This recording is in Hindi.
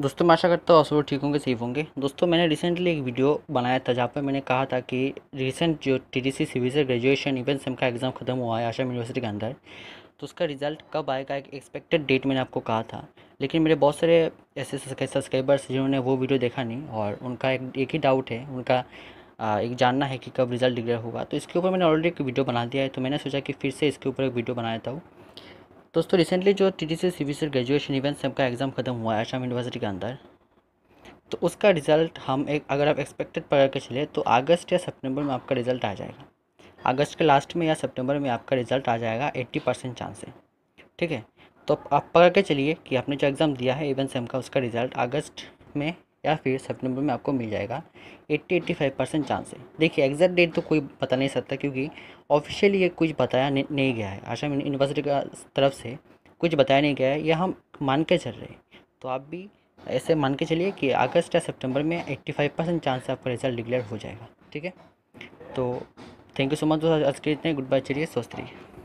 दोस्तों मैं आशा करता हूँ आप ठीक होंगे सेफ होंगे दोस्तों मैंने रिसेंटली एक वीडियो बनाया था जहाँ पर मैंने कहा था कि रिसेंट जो टी डी सी सिविल से ग्रेजुएशन इवन सेम का एग्ज़ाम ख़त्म हुआ है आशा यूनिवर्सिटी के अंदर तो उसका रिज़ल्ट कब आएगा एक एक्सपेक्टेड डेट मैंने आपको कहा था लेकिन मेरे बहुत सारे ऐसे सब्सक्राइबर्स जिन्होंने वो वीडियो देखा नहीं और उनका एक, एक ही डाउट है उनका एक जानना है कि कब रिज़ल्ट डिक्लेयर होगा तो इसके ऊपर मैंने ऑलरेडी एक वीडियो बना दिया है तो मैंने सोचा कि फिर से इसके ऊपर एक वीडियो बनाया था दोस्तों रिसेंटली जो T D C C B C graduation event sem का एग्ज़ाम खत्म हुआ है आशाम यूनिवर्सिटी के अंदर तो उसका रिज़ल्ट हम एक अगर आप एक्सपेक्टेड पढ़ के चले तो अगस्त या सितंबर में आपका रिज़ल्ट आ जाएगा अगस्त के लास्ट में या सितंबर में आपका रिज़ल्ट आ जाएगा एट्टी परसेंट चांस है ठीक है तो आप पकड़ के चलिए कि आपने जो एग्ज़ाम दिया है इवन सेम का उसका रिज़ल्ट अगस्त में या फिर सितंबर में आपको मिल जाएगा 80 85 परसेंट चांस है देखिए एग्जैक्ट डेट तो कोई बता नहीं सकता क्योंकि ऑफिशियली ये कुछ बताया नहीं, गया है आशा यूनिवर्सिटी का तरफ से कुछ बताया नहीं गया है यह हम मान के चल रहे हैं तो आप भी ऐसे मान के चलिए कि अगस्त या सितंबर में 85 परसेंट चांस आपका रिजल्ट डिक्लेयर हो जाएगा ठीक है तो थैंक यू सो मच दोस्तों आज के इतने गुड बाय चलिए स्वस्थ रहिए